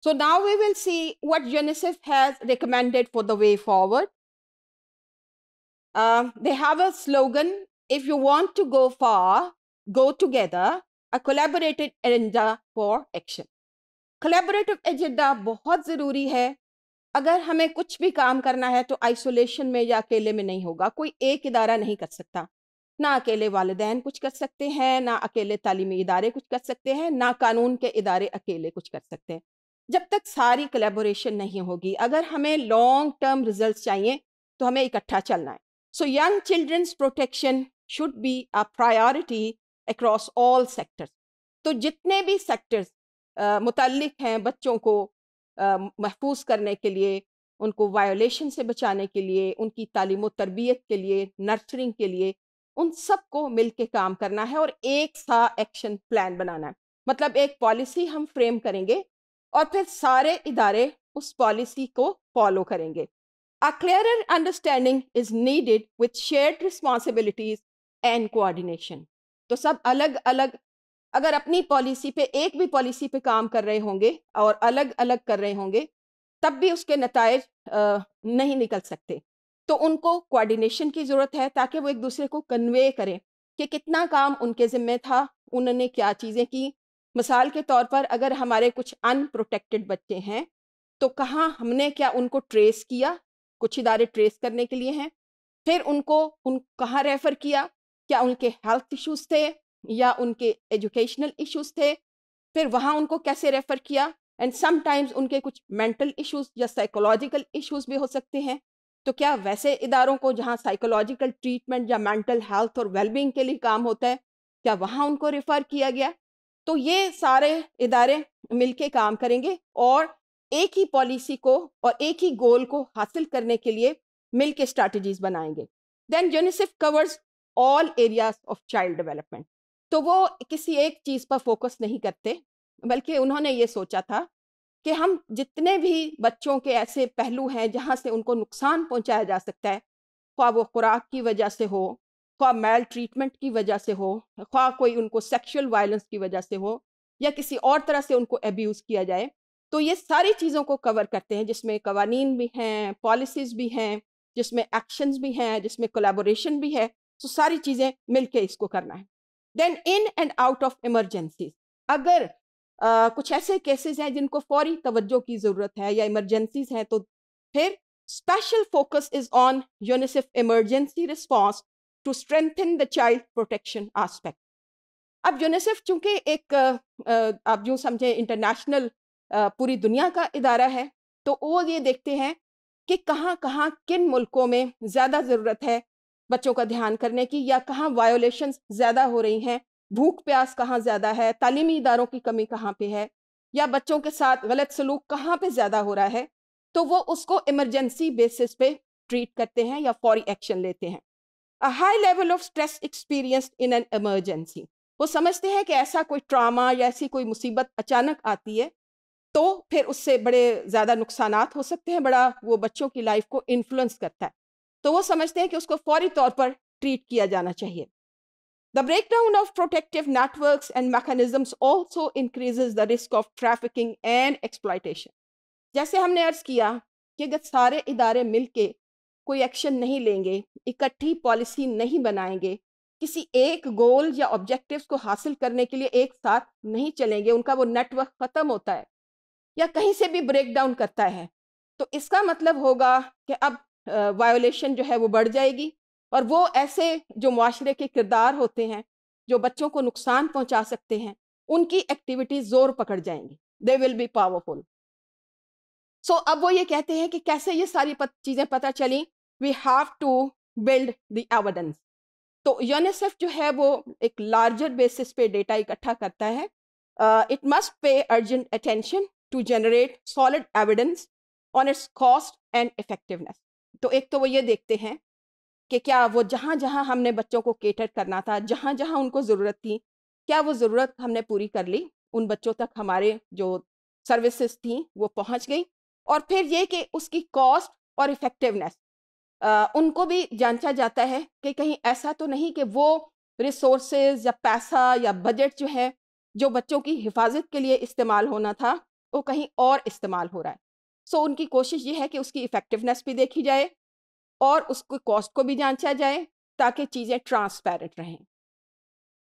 So now we will see what UNICEF has recommended for the way forward. Uh, they have a slogan, if you want to go far, go together, a collaborated agenda for action. Collaborative agenda बहुत ज़रूरी है अगर हमें कुछ भी काम करना है तो आइसोलेशन में या अकेले में नहीं होगा कोई एक इदारा नहीं कर सकता ना अकेले वालदेन कुछ कर सकते हैं ना अकेले तालीमी इदारे कुछ कर सकते हैं ना कानून के इदारे अकेले कुछ कर सकते हैं जब तक सारी कलेबोरेशन नहीं होगी अगर हमें लॉन्ग टर्म रिजल्ट चाहिए तो हमें इकट्ठा चलना है so young childrens protection should be a priority across all sectors तो जितने भी सेक्टर्स मुतलक हैं बच्चों को महफूज करने के लिए उनको वायोलेशन से बचाने के लिए उनकी तालीम तरबियत के लिए नर्सरिंग के लिए उन सबको मिल के काम करना है और एक सा एक्शन प्लान बनाना है मतलब एक पॉलिसी हम फ्रेम करेंगे और फिर सारे इदारे उस पॉलिसी को फॉलो करेंगे a clear understanding is needed with shared responsibilities and coordination तो सब अलग अलग अगर अपनी पॉलिसी पे एक भी पॉलिसी पे काम कर रहे होंगे और अलग अलग कर रहे होंगे तब भी उसके नतज नहीं निकल सकते तो उनको कोऑर्डिनेशन की ज़रूरत है ताकि वो एक दूसरे को कन्वे करें कि कितना काम उनके ज़िम्मे था उन्होंने क्या चीज़ें की मिसाल के तौर पर अगर हमारे कुछ अनप्रोटेक्टेड बच्चे हैं तो कहाँ हमने क्या उनको ट्रेस किया कुछ इदारे ट्रेस करने के लिए हैं फिर उनको उन कहाँ रेफ़र किया क्या उनके हेल्थ इश्यूज थे या उनके एजुकेशनल इश्यूज थे फिर वहाँ उनको कैसे रेफ़र किया एंड समटाइम्स उनके कुछ मेंटल इश्यूज या साइकोलॉजिकल इश्यूज भी हो सकते हैं तो क्या वैसे इदारों को जहाँ साइकोलॉजिकल ट्रीटमेंट या मेंटल हेल्थ और वेलबींग के लिए काम होता है क्या वहाँ उनको रेफ़र किया गया तो ये सारे इदारे मिलके काम करेंगे और एक ही पॉलिसी को और एक ही गोल को हासिल करने के लिए मिलके स्ट्रैटेजीज बनाएंगे then UNICEF covers all areas of child development तो वो किसी एक चीज़ पर फोकस नहीं करते बल्कि उन्होंने ये सोचा था कि हम जितने भी बच्चों के ऐसे पहलू हैं जहाँ से उनको नुकसान पहुँचाया जा सकता है ख्वाब खुराक की वजह से हो ख्वा मेल ट्रीटमेंट की वजह से हो ख्वा कोई उनको सेक्शुअल वायलेंस की वजह से हो या किसी और तरह से उनको एब्यूज़ किया जाए तो ये सारी चीज़ों को कवर करते हैं जिसमें कवानी भी हैं पॉलिसीज़ भी हैं जिसमें एक्शंस भी हैं जिसमें कोलेबोरेशन भी है तो सारी चीज़ें मिलके इसको करना है then in and out of emergency अगर आ, कुछ ऐसे केसेस हैं जिनको फौरी तवज्जो की ज़रूरत है या इमरजेंसीज हैं तो फिर special focus is on UNICEF emergency response to strengthen the child protection aspect अब यूनिसेफ चूंकि एक आप जो समझें इंटरनेशनल पूरी दुनिया का इदारा है तो वो ये देखते हैं कि कहाँ कहाँ किन मुल्कों में ज़्यादा ज़रूरत है बच्चों का ध्यान करने की या कहाँ वायोलेशन ज़्यादा हो रही हैं भूख प्यास कहाँ ज़्यादा है तालीमी इदारों की कमी कहाँ पे है या बच्चों के साथ गलत सलूक कहाँ पे ज़्यादा हो रहा है तो वो उसको इमरजेंसी बेसिस पे ट्रीट करते हैं या फौरी एक्शन लेते हैं a high level of stress experience in an emergency वो समझते हैं कि ऐसा कोई ट्रामा या ऐसी कोई मुसीबत अचानक आती है तो फिर उससे बड़े ज़्यादा नुकसान हो सकते हैं बड़ा वो बच्चों की लाइफ को इन्फ्लुएंस करता है तो वो समझते हैं कि उसको फौरी तौर पर ट्रीट किया जाना चाहिए the breakdown of protective network and mechanism also increases the risk of trafficking and exploitation जैसे हमने अर्ज किया कि अगर सारे इदारे मिल के कोई एक्शन नहीं लेंगे इकट्ठी पॉलिसी नहीं बनाएंगे किसी एक गोल या ऑब्जेक्टिव्स को हासिल करने के लिए एक साथ नहीं चलेंगे उनका वो नेटवर्क ख़त्म होता है या कहीं से भी ब्रेक डाउन करता है तो इसका मतलब होगा कि अब वायोलेशन जो है वो बढ़ जाएगी और वो ऐसे जो माशरे के किरदार होते हैं जो बच्चों को नुकसान पहुंचा सकते हैं उनकी एक्टिविटी ज़ोर पकड़ जाएंगी they will be powerful so अब वो ये कहते हैं कि कैसे ये सारी पत, चीज़ें पता चली we have to build the evidence तो यूनिसेफ जो है वो एक लार्जर बेसिस पे डेटा इकट्ठा करता है it must pay urgent attention to generate solid evidence on its cost and effectiveness तो एक तो वो ये देखते हैं कि क्या वो जहाँ जहाँ हमने बच्चों को केटर करना था जहाँ जहाँ उनको ज़रूरत थी क्या वो ज़रूरत हमने पूरी कर ली उन बच्चों तक हमारे जो सर्विसेज थी वो पहुँच गई और फिर ये कि उसकी कॉस्ट और इफ़ेक्टिवनेस आ, उनको भी जांचा जाता है कि कहीं ऐसा तो नहीं कि वो रिसोर्सेज या पैसा या बजट जो है जो बच्चों की हिफाजत के लिए इस्तेमाल होना था वो कहीं और इस्तेमाल हो रहा है सो so, उनकी कोशिश ये है कि उसकी इफ़ेक्टिवनेस भी देखी जाए और उसकी कॉस्ट को भी जांचा जाए ताकि चीज़ें ट्रांसपेरेंट रहें